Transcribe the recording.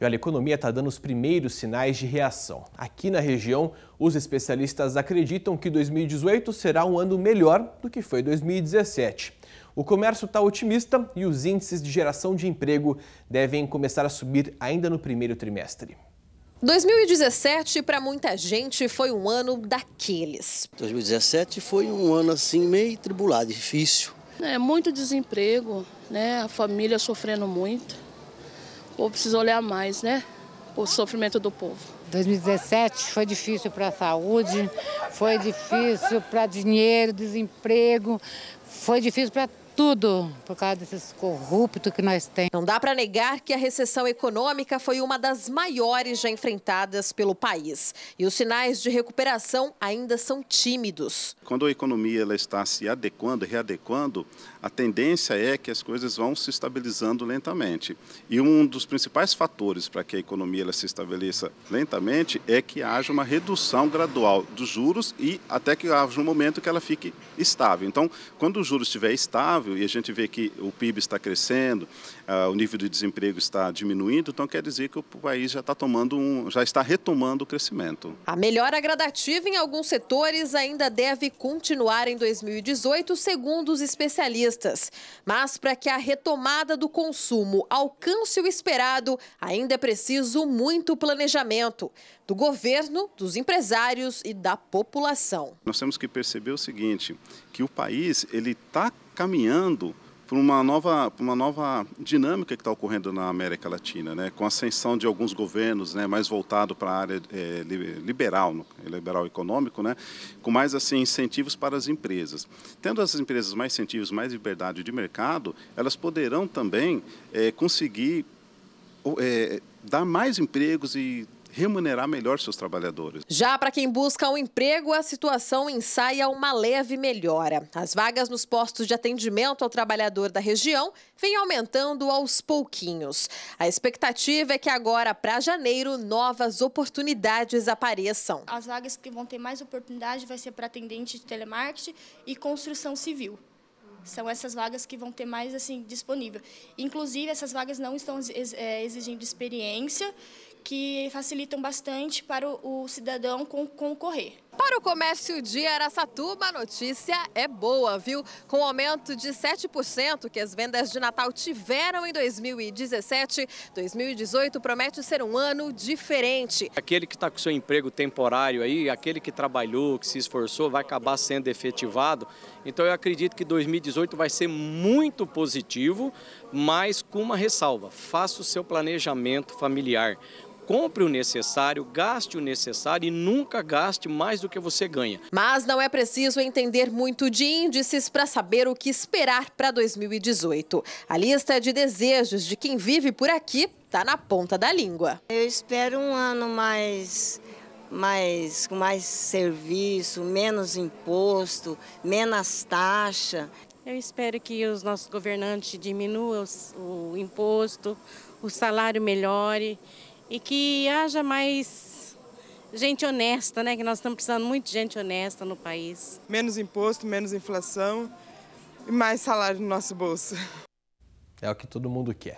E olha, a economia está dando os primeiros sinais de reação. Aqui na região, os especialistas acreditam que 2018 será um ano melhor do que foi 2017. O comércio está otimista e os índices de geração de emprego devem começar a subir ainda no primeiro trimestre. 2017 para muita gente foi um ano daqueles. 2017 foi um ano assim meio tribulado, difícil. É muito desemprego, né? A família sofrendo muito povo precisa olhar mais, né? O sofrimento do povo. 2017 foi difícil para a saúde, foi difícil para dinheiro, desemprego, foi difícil para tudo por causa desses corruptos que nós temos. Não dá para negar que a recessão econômica foi uma das maiores já enfrentadas pelo país. E os sinais de recuperação ainda são tímidos. Quando a economia ela está se adequando, readequando, a tendência é que as coisas vão se estabilizando lentamente. E um dos principais fatores para que a economia ela se estabeleça lentamente é que haja uma redução gradual dos juros e até que haja um momento que ela fique estável. Então, quando o juros estiver estável, estável e a gente vê que o PIB está crescendo, uh, o nível de desemprego está diminuindo, então quer dizer que o país já está tomando um, já está retomando o crescimento. A melhora gradativa em alguns setores ainda deve continuar em 2018, segundo os especialistas. Mas para que a retomada do consumo alcance o esperado, ainda é preciso muito planejamento do governo, dos empresários e da população. Nós temos que perceber o seguinte, que o país ele está caminhando para uma nova, uma nova dinâmica que está ocorrendo na América Latina, né? com a ascensão de alguns governos né? mais voltado para a área é, liberal, é, liberal econômico, né? com mais assim incentivos para as empresas. Tendo as empresas mais incentivos, mais liberdade de mercado, elas poderão também é, conseguir é, dar mais empregos e remunerar melhor seus trabalhadores. Já para quem busca o um emprego, a situação ensaia uma leve melhora. As vagas nos postos de atendimento ao trabalhador da região vêm aumentando aos pouquinhos. A expectativa é que agora, para janeiro, novas oportunidades apareçam. As vagas que vão ter mais oportunidade vai ser para atendente de telemarketing e construção civil são essas vagas que vão ter mais assim disponível. Inclusive, essas vagas não estão é, exigindo experiência que facilitam bastante para o, o cidadão concorrer. Para o comércio de Aracatuba, a notícia é boa, viu? Com o aumento de 7% que as vendas de Natal tiveram em 2017, 2018 promete ser um ano diferente. Aquele que está com seu emprego temporário aí, aquele que trabalhou, que se esforçou, vai acabar sendo efetivado. Então eu acredito que 2018 vai ser muito positivo, mas com uma ressalva: faça o seu planejamento familiar compre o necessário, gaste o necessário e nunca gaste mais do que você ganha. Mas não é preciso entender muito de índices para saber o que esperar para 2018. A lista de desejos de quem vive por aqui está na ponta da língua. Eu espero um ano mais mais, com mais serviço, menos imposto, menos taxa. Eu espero que os nossos governantes diminuam o imposto, o salário melhore e que haja mais gente honesta, né? Que nós estamos precisando muito de gente honesta no país. Menos imposto, menos inflação e mais salário no nosso bolso. É o que todo mundo quer.